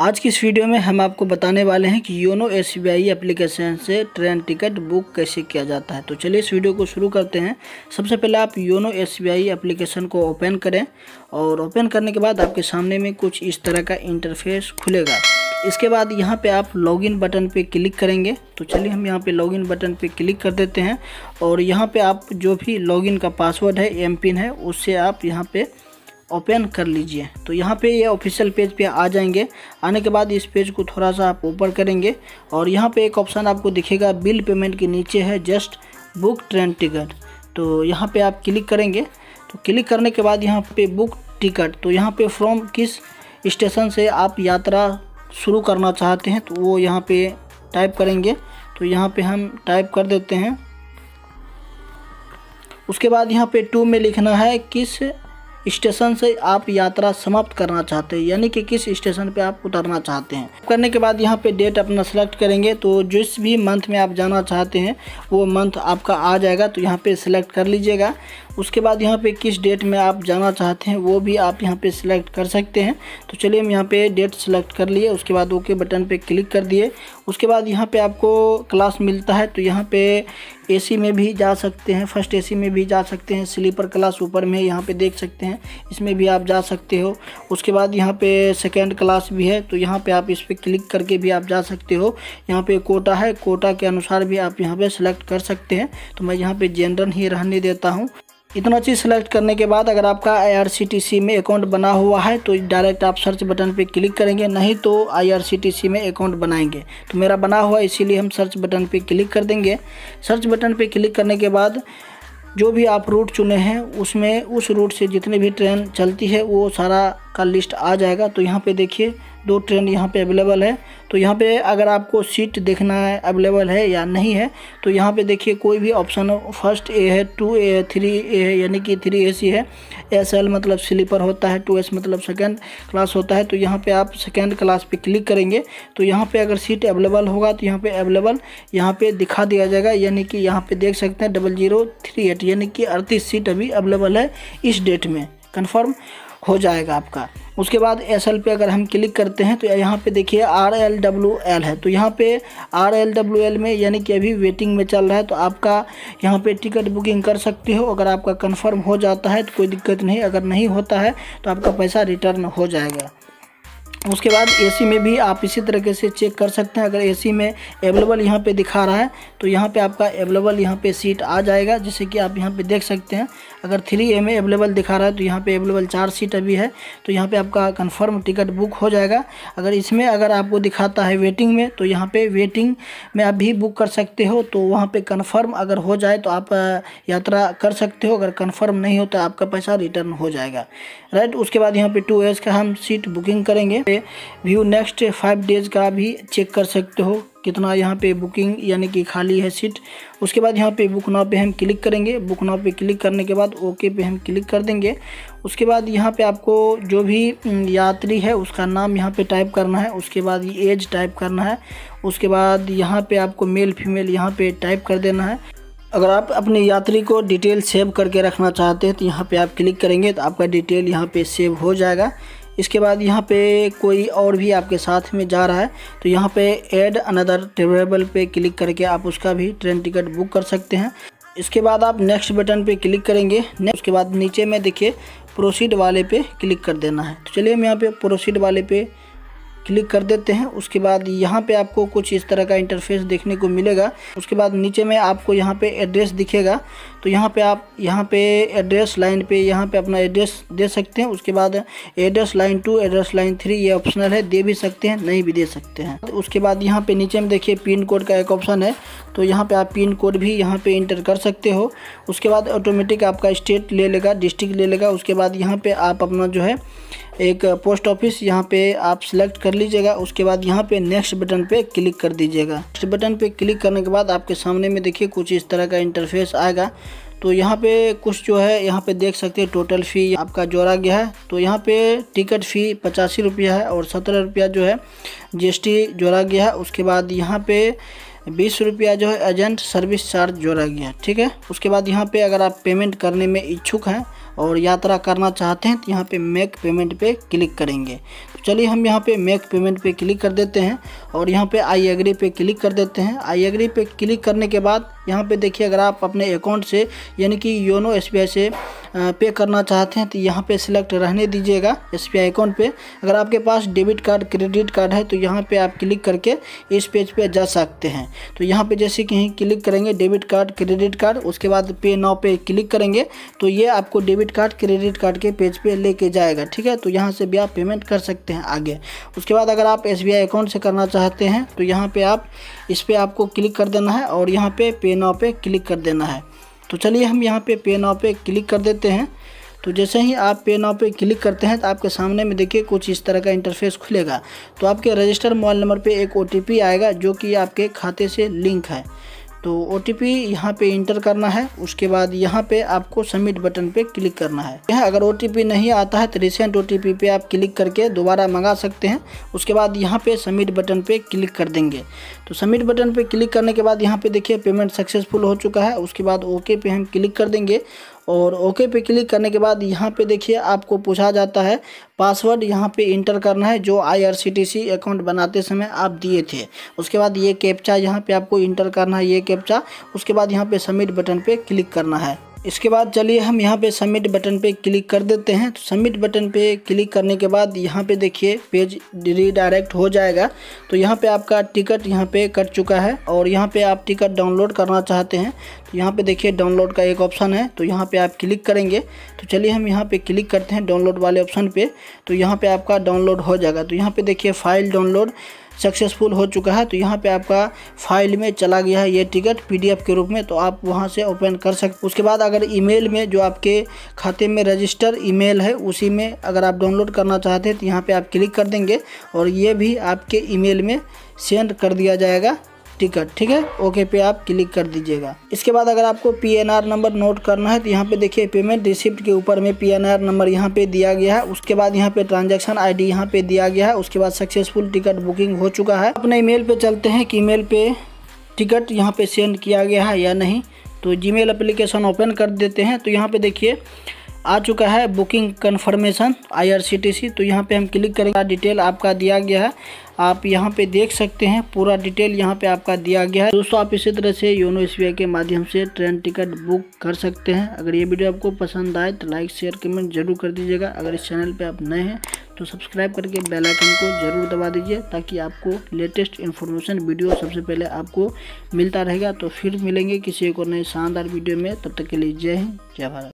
आज की इस वीडियो में हम आपको बताने वाले हैं कि योनो एस बी एप्लीकेशन से ट्रेन टिकट बुक कैसे किया जाता है तो चलिए इस वीडियो को शुरू करते हैं सबसे पहले आप योनो एस बी एप्लीकेशन को ओपन करें और ओपन करने के बाद आपके सामने में कुछ इस तरह का इंटरफेस खुलेगा इसके बाद यहाँ पे आप लॉगिन बटन पे क्लिक करेंगे तो चलिए हम यहाँ पे लॉगिन बटन पे क्लिक कर देते हैं और यहाँ पे आप जो भी लॉगिन का पासवर्ड है एम है उससे आप यहाँ पे ओपन कर लीजिए तो यहाँ पे ये ऑफिशियल पेज पे आ जाएंगे आने के बाद इस पेज को थोड़ा सा आप ऊपर करेंगे और यहाँ पे एक ऑप्शन आपको दिखेगा बिल पेमेंट के नीचे है जस्ट बुक ट्रेन टिकट तो यहाँ पे आप क्लिक करेंगे तो क्लिक करने के बाद यहाँ पे बुक टिकट तो यहाँ पे फ्रॉम किस स्टेशन से आप यात्रा शुरू करना चाहते हैं तो वो यहाँ पर टाइप करेंगे तो यहाँ पर हम टाइप कर देते हैं उसके बाद यहाँ पे टू में लिखना है किस स्टेशन से आप यात्रा समाप्त करना चाहते हैं यानी कि किस स्टेशन पे आप उतरना चाहते हैं करने के बाद यहाँ पे डेट अपना सेलेक्ट करेंगे तो जिस भी मंथ में आप जाना चाहते हैं वो मंथ आपका आ जाएगा तो यहाँ पे सिलेक्ट कर लीजिएगा उसके बाद यहाँ पे किस डेट में आप जाना चाहते हैं वो भी आप यहाँ पे सिलेक्ट कर सकते हैं तो चलिए हम यहाँ पे डेट सिलेक्ट कर लिए उसके बाद ओके बटन पे क्लिक कर दिए उसके बाद यहाँ पे आपको क्लास मिलता है तो यहाँ पे एसी में भी जा सकते हैं फर्स्ट एसी में भी जा सकते हैं स्लीपर क्लास ऊपर में यहाँ पे देख सकते हैं इसमें भी आप जा सकते हो उसके बाद यहाँ पे सेकेंड क्लास भी है तो यहाँ पे आप इस पर क्लिक करके भी आप जा सकते हो यहाँ पे कोटा है कोटा के अनुसार भी आप यहाँ पे सेलेक्ट कर सकते हैं तो मैं यहाँ पे जनरल ही रहने देता हूँ इतना चीज़ सेलेक्ट करने के बाद अगर आपका आई में अकाउंट बना हुआ है तो डायरेक्ट आप सर्च बटन पे क्लिक करेंगे नहीं तो आई में अकाउंट बनाएंगे तो मेरा बना हुआ इसीलिए हम सर्च बटन पे क्लिक कर देंगे सर्च बटन पे क्लिक करने के बाद जो भी आप रूट चुने हैं उसमें उस रूट से जितनी भी ट्रेन चलती है वो सारा का लिस्ट आ जाएगा तो यहाँ पे देखिए दो ट्रेन यहाँ पे अवेलेबल है तो यहाँ पे अगर आपको सीट देखना है अवेलेबल है या नहीं है तो यहाँ पे देखिए कोई भी ऑप्शन फर्स्ट ए है टू ए है थ्री ए है यानी कि थ्री ए सी है एस एल मतलब स्लीपर होता है टू एस मतलब सेकेंड क्लास होता है तो यहाँ पे आप सेकेंड क्लास पे क्लिक करेंगे तो यहाँ पे अगर सीट अवेलेबल होगा तो यहाँ पर अवेलेबल यहाँ पर दिखा दिया जाएगा यानी कि यहाँ पर देख सकते हैं डबल जीरो थ्री एट यानी कि अड़तीस सीट अभी अवेलेबल है इस डेट में कन्फर्म हो जाएगा आपका उसके बाद एस एल पे अगर हम क्लिक करते हैं तो यहाँ पे देखिए आर एल डब्ल्यू एल है तो यहाँ पे आर एल डब्ल्यू एल में यानी कि अभी वेटिंग में चल रहा है तो आपका यहाँ पे टिकट बुकिंग कर सकते हो अगर आपका कंफर्म हो जाता है तो कोई दिक्कत नहीं अगर नहीं होता है तो आपका पैसा रिटर्न हो जाएगा उसके बाद एसी में भी आप इसी तरीके से चेक कर सकते हैं अगर एसी में अवेलेबल यहाँ पे दिखा रहा है तो यहाँ पे आपका अवेलेबल यहाँ पे सीट आ जाएगा जैसे कि आप यहाँ पे देख सकते हैं अगर थ्री ए में अवेलेबल दिखा रहा है तो यहाँ पे अवेलेबल चार सीट अभी है तो यहाँ पे आपका कन्फर्म टिकट बुक हो जाएगा अगर इसमें अगर आपको दिखाता है वेटिंग में तो यहाँ पर वेटिंग में आप भी बुक कर सकते हो तो वहाँ पर कन्फर्म अगर हो जाए तो आप यात्रा कर सकते हो अगर कन्फर्म नहीं हो तो आपका पैसा रिटर्न हो जाएगा राइट उसके बाद यहाँ पर टू का हम सीट बुकिंग करेंगे है व्यू नेक्स्ट फाइव डेज़ का भी चेक कर सकते हो कितना यहाँ पे बुकिंग यानी कि खाली है सीट उसके बाद यहाँ पे बुक नाव पे हम क्लिक करेंगे बुक नाव पे क्लिक करने के बाद ओके पे हम क्लिक कर देंगे उसके बाद यहाँ पे आपको जो भी यात्री है उसका नाम यहाँ पे टाइप करना है उसके बाद ये एज टाइप करना है उसके बाद यहाँ पे आपको मेल फीमेल यहाँ पे टाइप कर देना है अगर आप अपने यात्री को डिटेल सेव करके रखना चाहते हैं तो यहाँ पर आप क्लिक करेंगे तो आपका डिटेल यहाँ पर सेव हो जाएगा इसके बाद यहाँ पे कोई और भी आपके साथ में जा रहा है तो यहाँ पे ऐड अनदर ट्रेवल पे क्लिक करके आप उसका भी ट्रेन टिकट बुक कर सकते हैं इसके बाद आप नेक्स्ट बटन पे क्लिक करेंगे उसके बाद नीचे में देखिए प्रोसीड वाले पे क्लिक कर देना है तो चलिए हम यहाँ पे प्रोसीड वाले पे क्लिक कर देते हैं उसके बाद यहाँ पे आपको कुछ इस तरह का इंटरफेस देखने को मिलेगा उसके बाद नीचे में आपको यहाँ पे एड्रेस दिखेगा तो यहाँ पे आप यहाँ पे एड्रेस लाइन पे यहाँ पे अपना एड्रेस दे सकते हैं उसके बाद address line two address line three ये ऑप्शनल है दे भी सकते हैं नहीं भी दे सकते हैं तो उसके बाद यहाँ पर नीचे में देखिए पिन कोड का एक ऑप्शन है तो यहाँ पर आप पिन कोड भी यहाँ पर इंटर कर सकते हो उसके बाद ऑटोमेटिक आपका स्टेट ले लेगा डिस्ट्रिक्ट ले लेगा उसके बाद यहाँ पर आप अपना जो है एक पोस्ट ऑफिस यहाँ पे आप सिलेक्ट कर लीजिएगा उसके बाद यहाँ पे नेक्स्ट बटन पे क्लिक कर दीजिएगा नेक्स्ट बटन पे क्लिक करने के बाद आपके सामने में देखिए कुछ इस तरह का इंटरफेस आएगा तो यहाँ पे कुछ जो है यहाँ पे देख सकते हैं टोटल फ़ी आपका जोड़ा गया है तो यहाँ पे टिकट फ़ी पचासी रुपया है और सत्रह रुपया जो है जीएसटी जोड़ा गया है उसके बाद यहाँ पे बीस रुपया जो है एजेंट सर्विस चार्ज जोड़ा गया है ठीक है उसके बाद यहाँ पे अगर आप पेमेंट करने में इच्छुक हैं और यात्रा करना चाहते हैं तो यहाँ पे मेक पेमेंट पे क्लिक करेंगे तो चलिए हम यहाँ पे मेक पेमेंट पे क्लिक कर देते हैं और यहाँ पे आई एग्री पे क्लिक कर देते हैं आई एग्री पे क्लिक करने के बाद यहाँ पे देखिए अगर आप अपने अकाउंट से यानी कि योनो एस से पे करना चाहते हैं तो यहाँ पे सिलेक्ट रहने दीजिएगा एस अकाउंट पे अगर आपके पास डेबिट कार्ड क्रेडिट कार्ड है तो यहाँ पे आप क्लिक करके इस पेज पे जा सकते हैं तो यहाँ पे जैसे कि क्लिक करेंगे डेबिट कार्ड क्रेडिट कार्ड उसके बाद पे नाव पे क्लिक करेंगे तो ये आपको डेबिट कार्ड क्रेडिट कार्ड के पेज पे लेके जाएगा ठीक है तो यहाँ से भी आप पेमेंट कर सकते हैं आगे उसके बाद अगर आप एस अकाउंट से करना चाहते हैं तो यहाँ पर आप इस पर आपको क्लिक कर देना है और यहाँ पर पे नाव पे क्लिक कर देना है तो चलिए हम यहाँ पे पे नाव पे क्लिक कर देते हैं तो जैसे ही आप पे नाव पे क्लिक करते हैं तो आपके सामने में देखिए कुछ इस तरह का इंटरफेस खुलेगा तो आपके रजिस्टर मोबाइल नंबर पे एक ओ आएगा जो कि आपके खाते से लिंक है तो ओ टी पी यहाँ पर इंटर करना है उसके बाद यहाँ पे आपको सबमिट बटन पे क्लिक करना है यह अगर ओ टी पी नहीं आता है तो रिसेंट ओ टी पी पे आप क्लिक करके दोबारा मंगा सकते हैं उसके बाद यहाँ पे सबमिट बटन पे क्लिक कर देंगे तो सबमिट बटन पे क्लिक करने के बाद यहाँ पे देखिए पेमेंट सक्सेसफुल हो चुका है उसके बाद ओके पे हम क्लिक कर देंगे और ओके पे क्लिक करने के बाद यहाँ पे देखिए आपको पूछा जाता है पासवर्ड यहाँ पे इंटर करना है जो आईआरसीटीसी अकाउंट बनाते समय आप दिए थे उसके बाद ये कैप्चा यहाँ पे आपको इंटर करना है ये कैप्चा उसके बाद यहाँ पे सबमिट बटन पे क्लिक करना है इसके बाद चलिए हम यहाँ पे सबमिट बटन पे क्लिक कर देते हैं तो सबमिट बटन पे क्लिक करने के बाद यहाँ पे देखिए पेज रीडायरेक्ट हो जाएगा तो यहाँ पे आपका टिकट यहाँ पे कट चुका है और यहाँ पे आप टिकट डाउनलोड करना चाहते हैं तो यहाँ पे देखिए डाउनलोड का एक ऑप्शन है तो यहाँ पर आप क्लिक करेंगे तो चलिए हम यहाँ पर क्लिक करते हैं डाउनलोड वाले ऑप्शन पर तो यहाँ पर आपका डाउनलोड हो जाएगा तो यहाँ पर देखिए फाइल डाउनलोड सक्सेसफुल हो चुका है तो यहाँ पे आपका फाइल में चला गया है ये टिकट पीडीएफ के रूप में तो आप वहाँ से ओपन कर सकते उसके बाद अगर ईमेल में जो आपके खाते में रजिस्टर ईमेल है उसी में अगर आप डाउनलोड करना चाहते हैं तो यहाँ पर आप क्लिक कर देंगे और ये भी आपके ईमेल में सेंड कर दिया जाएगा टिकट ठीक है ओके पे आप क्लिक कर दीजिएगा इसके बाद अगर आपको पीएनआर नंबर नोट करना है तो यहाँ पे देखिए पेमेंट रिसिप्ट के ऊपर में पीएनआर नंबर यहाँ पे दिया गया है उसके बाद यहाँ पे ट्रांजेक्शन आई डी यहाँ पे दिया गया है उसके बाद सक्सेसफुल टिकट बुकिंग हो चुका है अपने ईमेल पे चलते हैं कि ईमेल पे टिकट यहाँ पे सेंड किया गया है या नहीं तो जी मेल ओपन कर देते हैं तो यहाँ पे देखिए आ चुका है बुकिंग कन्फर्मेशन आईआरसीटीसी तो यहाँ पे हम क्लिक करेंगे डिटेल आपका दिया गया है आप यहाँ पे देख सकते हैं पूरा डिटेल यहाँ पे आपका दिया गया है दोस्तों आप इसी तरह से योनो एस के माध्यम से ट्रेन टिकट बुक कर सकते हैं अगर ये वीडियो आपको पसंद आए तो लाइक शेयर कमेंट जरूर कर दीजिएगा अगर इस चैनल पर आप नए हैं तो सब्सक्राइब करके बेल आइकन को ज़रूर दबा दीजिए ताकि आपको लेटेस्ट इन्फॉर्मेशन वीडियो सबसे पहले आपको मिलता रहेगा तो फिर मिलेंगे किसी एक और नए शानदार वीडियो में तब तक के लिए जय हिंद जय भारत